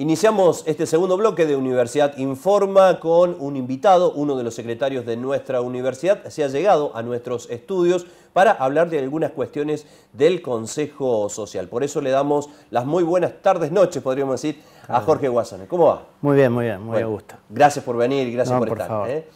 Iniciamos este segundo bloque de Universidad Informa con un invitado, uno de los secretarios de nuestra universidad. Se ha llegado a nuestros estudios para hablar de algunas cuestiones del Consejo Social. Por eso le damos las muy buenas tardes, noches, podríamos decir, a Jorge Guasane. ¿Cómo va? Muy bien, muy bien, muy a gusto. Gracias por venir y gracias por, estar. Favor, ¿eh?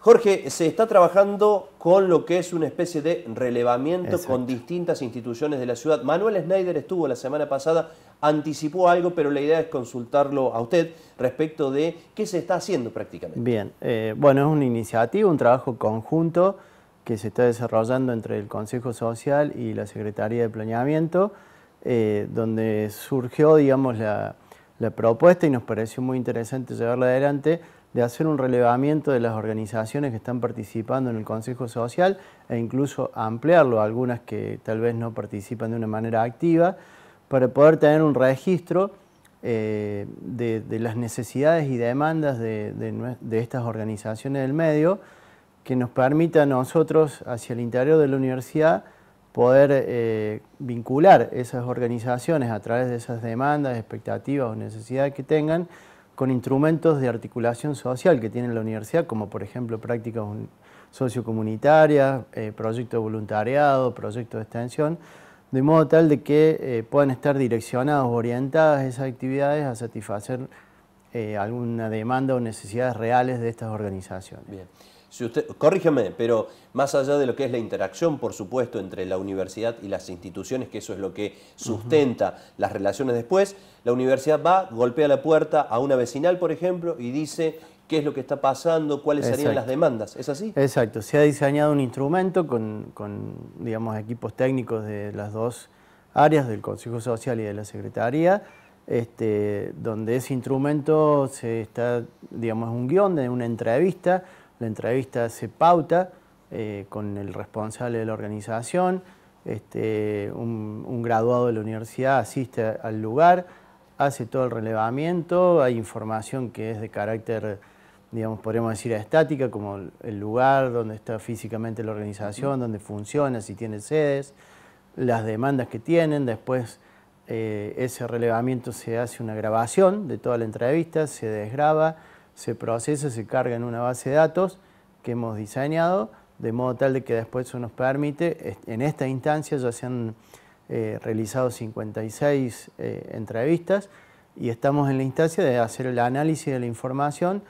Jorge, se está trabajando con lo que es una especie de relevamiento con distintas instituciones de la ciudad. Manuel Schneider estuvo la semana pasada anticipó algo, pero la idea es consultarlo a usted respecto de qué se está haciendo prácticamente. Bien, eh, bueno, es una iniciativa, un trabajo conjunto que se está desarrollando entre el Consejo Social y la Secretaría de Planeamiento, eh, donde surgió, digamos, la, la propuesta y nos pareció muy interesante llevarla adelante de hacer un relevamiento de las organizaciones que están participando en el Consejo Social e incluso ampliarlo a algunas que tal vez no participan de una manera activa para poder tener un registro eh, de, las necesidades y demandas de, estas organizaciones del medio que nos permita a nosotros hacia el interior de la universidad poder eh, vincular esas organizaciones a través de esas demandas, expectativas o necesidades que tengan con instrumentos de articulación social que tiene la universidad, como por ejemplo prácticas sociocomunitarias, eh, proyectos de voluntariado, proyectos de extensión, de modo tal de que eh, puedan estar direccionadas o orientadas esas actividades a satisfacer eh, alguna demanda o necesidades reales de estas organizaciones. Bien. Si usted, corrígeme, pero más allá de lo que es la interacción, por supuesto, entre la universidad y las instituciones, que eso es lo que sustenta las relaciones después, la universidad va, golpea la puerta a una vecinal, por ejemplo, y dice, qué es lo que está pasando, cuáles serían las demandas. ¿Es así? Exacto. Se ha diseñado un instrumento con, digamos, equipos técnicos de las dos áreas, del Consejo Social y de la Secretaría, este, donde ese instrumento se está, digamos, un guión de una entrevista. La entrevista se pauta eh, con el responsable de la organización, este, un graduado de la universidad asiste al lugar, hace todo el relevamiento, hay información que es de carácter digamos, podríamos decir, estática, como el lugar donde está físicamente la organización, donde funciona, si tiene sedes, las demandas que tienen, después eh, ese relevamiento se hace una grabación de toda la entrevista, se desgraba, se procesa, se carga en una base de datos que hemos diseñado, de modo tal de que después eso nos permite, en esta instancia ya se han eh, realizado 56 eh, entrevistas y estamos en la instancia de hacer el análisis de la información,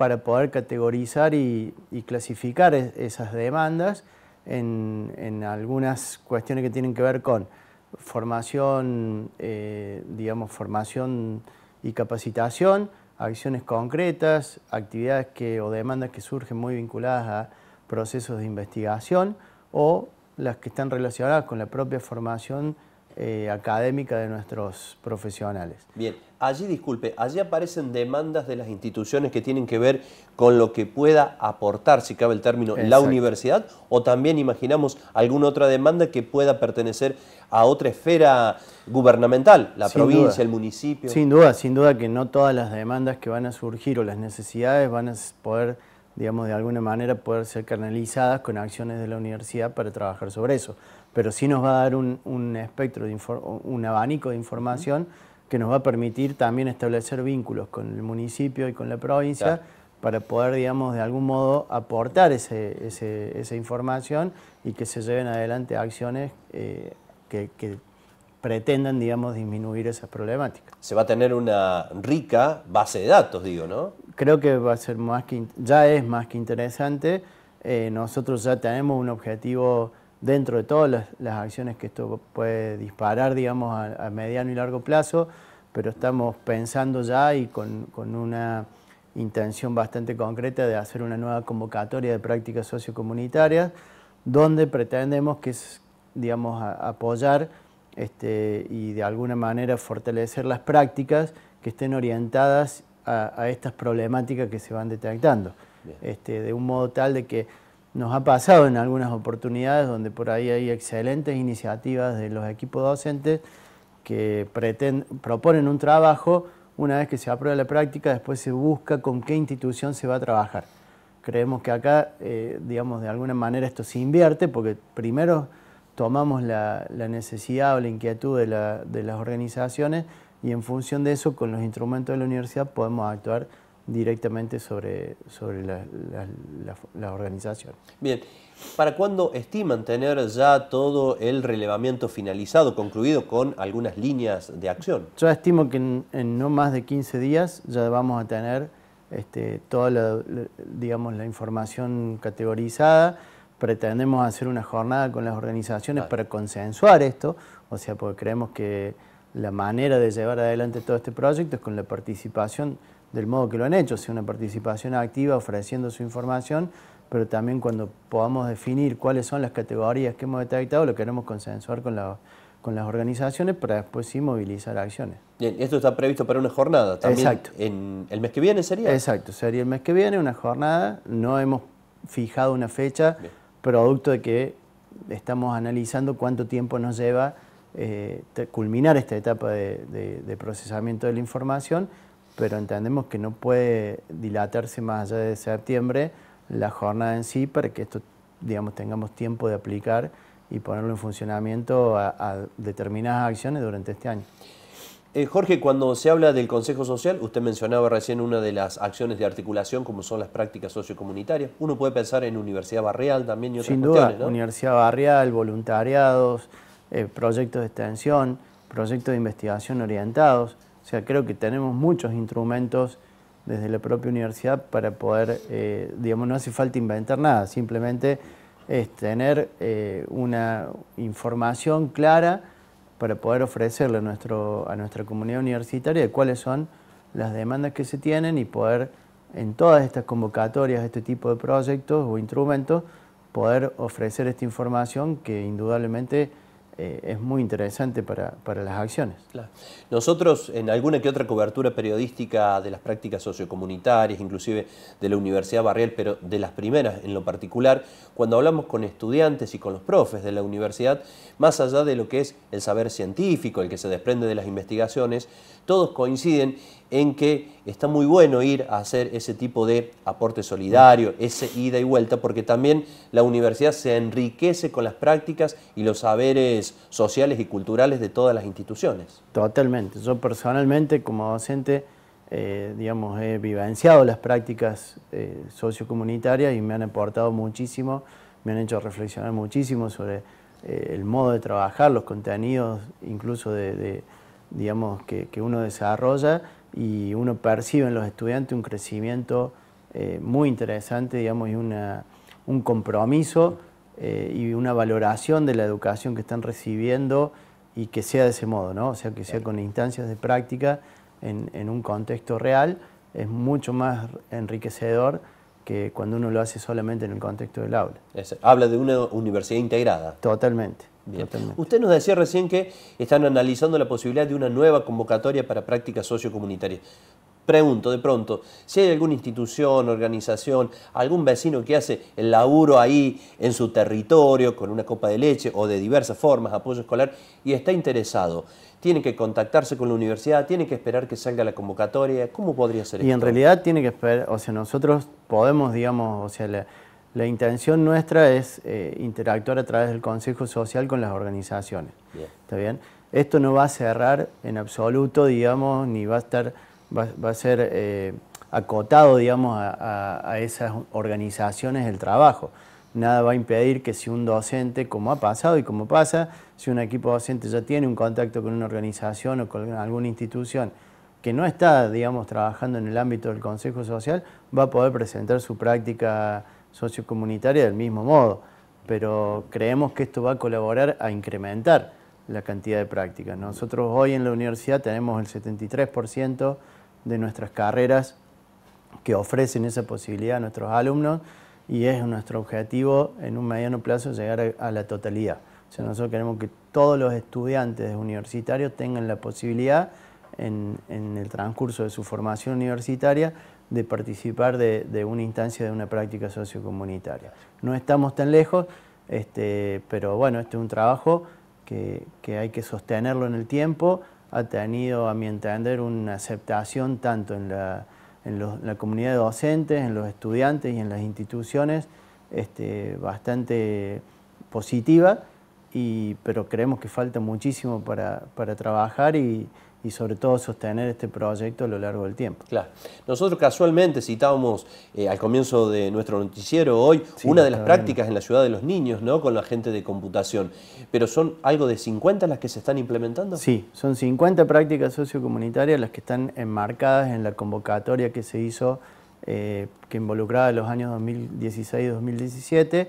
para poder categorizar y, clasificar esas demandas en, algunas cuestiones que tienen que ver con formación, eh, digamos, formación y capacitación, acciones concretas, actividades o demandas que surgen muy vinculadas a procesos de investigación o las que están relacionadas con la propia formación eh, académica de nuestros profesionales. Bien, allí disculpe, allí aparecen demandas de las instituciones que tienen que ver con lo que pueda aportar, si cabe el término, la universidad, o también imaginamos alguna otra demanda que pueda pertenecer a otra esfera gubernamental, la provincia, el municipio. Sin duda, sin duda que no todas las demandas que van a surgir o las necesidades van a poder digamos, de alguna manera poder ser canalizadas con acciones de la universidad para trabajar sobre eso pero sí nos va a dar un, espectro, de un abanico de información que nos va a permitir también establecer vínculos con el municipio y con la provincia para poder, digamos, de algún modo aportar ese, esa información y que se lleven adelante acciones eh, que, pretendan, digamos, disminuir esas problemáticas. Se va a tener una rica base de datos, digo, ¿no? Creo que va a ser más que, ya es más que interesante. Eh, nosotros ya tenemos un objetivo dentro de todas las, acciones que esto puede disparar, digamos, a, mediano y largo plazo, pero estamos pensando ya y con, una intención bastante concreta de hacer una nueva convocatoria de prácticas sociocomunitarias, donde pretendemos que es, digamos, apoyar este, y de alguna manera fortalecer las prácticas que estén orientadas a, estas problemáticas que se van detectando, este, de un modo tal de que nos ha pasado en algunas oportunidades donde por ahí hay excelentes iniciativas de los equipos docentes que proponen un trabajo, una vez que se aprueba la práctica, después se busca con qué institución se va a trabajar. Creemos que acá, eh, digamos, de alguna manera esto se invierte porque primero tomamos la, necesidad o la inquietud de, de las organizaciones y en función de eso, con los instrumentos de la universidad podemos actuar directamente sobre, sobre la, organización. Bien, ¿para cuándo estiman tener ya todo el relevamiento finalizado, concluido con algunas líneas de acción? Yo estimo que en, no más de 15 días ya vamos a tener este, toda la, digamos, la información categorizada. Pretendemos hacer una jornada con las organizaciones para consensuar esto, o sea, porque creemos que la manera de llevar adelante todo este proyecto es con la participación del modo que lo han hecho, sea una participación activa ofreciendo su información, pero también cuando podamos definir cuáles son las categorías que hemos detectado, lo queremos consensuar con, las organizaciones para después sí movilizar acciones. Bien, esto está previsto para una jornada también. Exacto. En, ¿El mes que viene sería? Exacto, sería el mes que viene una jornada. No hemos fijado una fecha, producto de que estamos analizando cuánto tiempo nos lleva eh, culminar esta etapa de procesamiento de la información pero entendemos que no puede dilatarse más allá de septiembre la jornada en sí para que esto, digamos, tengamos tiempo de aplicar y ponerlo en funcionamiento a, determinadas acciones durante este año. Eh, Jorge, cuando se habla del Consejo Social, usted mencionaba recién una de las acciones de articulación, como son las prácticas sociocomunitarias. Uno puede pensar en Universidad Barrial también y otras Sin duda, ¿no? Universidad Barrial, voluntariados, eh, proyectos de extensión, proyectos de investigación orientados sea, creo que tenemos muchos instrumentos desde la propia universidad para poder, eh, digamos, no hace falta inventar nada, simplemente es tener eh, una información clara para poder ofrecerle a, a nuestra comunidad universitaria cuáles son las demandas que se tienen y poder en todas estas convocatorias, este tipo de proyectos o instrumentos, poder ofrecer esta información que indudablemente eh, es muy interesante para, las acciones. Nosotros en alguna que otra cobertura periodística de las prácticas sociocomunitarias, inclusive de la Universidad Barrial, pero de las primeras en lo particular, cuando hablamos con estudiantes y con los profes de la universidad, más allá de lo que es el saber científico, el que se desprende de las investigaciones, todos coinciden en que está muy bueno ir a hacer ese tipo de aporte solidario, ese ida y vuelta, porque también la universidad se enriquece con las prácticas y los saberes sociales y culturales de todas las instituciones. Totalmente. Yo personalmente como docente, eh, digamos, he vivenciado las prácticas eh, sociocomunitarias y me han aportado muchísimo, me han hecho reflexionar muchísimo sobre eh, el modo de trabajar, los contenidos incluso de, digamos, que, uno desarrolla y uno percibe en los estudiantes un crecimiento muy interesante, y un compromiso eh, y una valoración de la educación que están recibiendo y que sea de ese modo, ¿no? O sea, que sea con instancias de práctica en, un contexto real, es mucho más enriquecedor que cuando uno lo hace solamente en el contexto del aula. habla de una universidad integrada. Totalmente. Totalmente. Usted nos decía recién que están analizando la posibilidad de una nueva convocatoria para prácticas sociocomunitarias pregunto de pronto si hay alguna institución, organización, algún vecino que hace el laburo ahí en su territorio con una copa de leche o de diversas formas, apoyo escolar, y está interesado. Tiene que contactarse con la universidad, tiene que esperar que salga la convocatoria. ¿Cómo podría ser y esto? Y en realidad tiene que esperar, o sea, nosotros podemos, digamos, o sea, la, intención nuestra es eh, interactuar a través del Consejo Social con las organizaciones. ¿Está bien? Esto no va a cerrar en absoluto, digamos, ni va a estar va, a ser eh, acotado, digamos, a, esas organizaciones del trabajo. Nada va a impedir que si un docente, como ha pasado y como pasa, si un equipo docente ya tiene un contacto con una organización o con alguna institución que no está, digamos, trabajando en el ámbito del Consejo Social, va a poder presentar su práctica sociocomunitaria del mismo modo. Pero creemos que esto va a colaborar a incrementar la cantidad de prácticas. Nosotros hoy en la universidad tenemos el 73% de nuestras carreras que ofrecen esa posibilidad a nuestros alumnos y es nuestro objetivo en un mediano plazo llegar a, la totalidad. O sea, nosotros queremos que todos los estudiantes universitarios tengan la posibilidad en, el transcurso de su formación universitaria de participar de, una instancia de una práctica sociocomunitaria. No estamos tan lejos, este, pero bueno, este es un trabajo que hay que sostenerlo en el tiempo ha tenido, a mi entender, una aceptación tanto en la, en comunidad de docentes, en los estudiantes y en las instituciones este, bastante positiva, y, pero creemos que falta muchísimo para, para trabajar y, y sobre todo sostener este proyecto a lo largo del tiempo. Claro. Nosotros casualmente citábamos eh, al comienzo de nuestro noticiero hoy una de las prácticas en la ciudad de los niños, ¿no? Con la gente de computación. Pero son algo de 50 las que se están implementando. Sí, son 50 prácticas sociocomunitarias las que están enmarcadas en la convocatoria que se hizo eh, que involucraba los años 2016-2017. y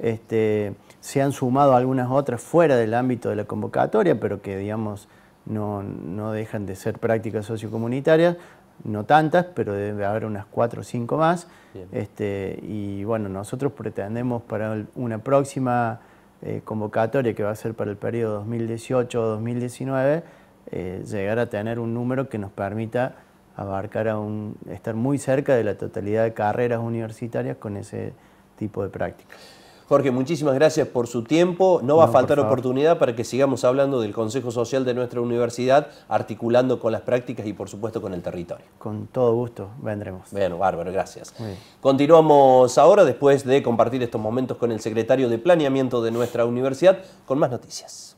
Este, se han sumado algunas otras fuera del ámbito de la convocatoria, pero que digamos no, no dejan de ser prácticas sociocomunitarias, no tantas, pero debe haber unas cuatro o cinco más. Este, y bueno, nosotros pretendemos para una próxima eh, convocatoria que va a ser para el periodo 2018-2019, eh, llegar a tener un número que nos permita abarcar a un, estar muy cerca de la totalidad de carreras universitarias con ese tipo de prácticas. Jorge, muchísimas gracias por su tiempo. No, va a faltar oportunidad para que sigamos hablando del Consejo Social de nuestra universidad, articulando con las prácticas y por supuesto con el territorio. Con todo gusto, vendremos. Bueno, bárbaro, gracias. Continuamos ahora después de compartir estos momentos con el secretario de Planeamiento de nuestra universidad con más noticias.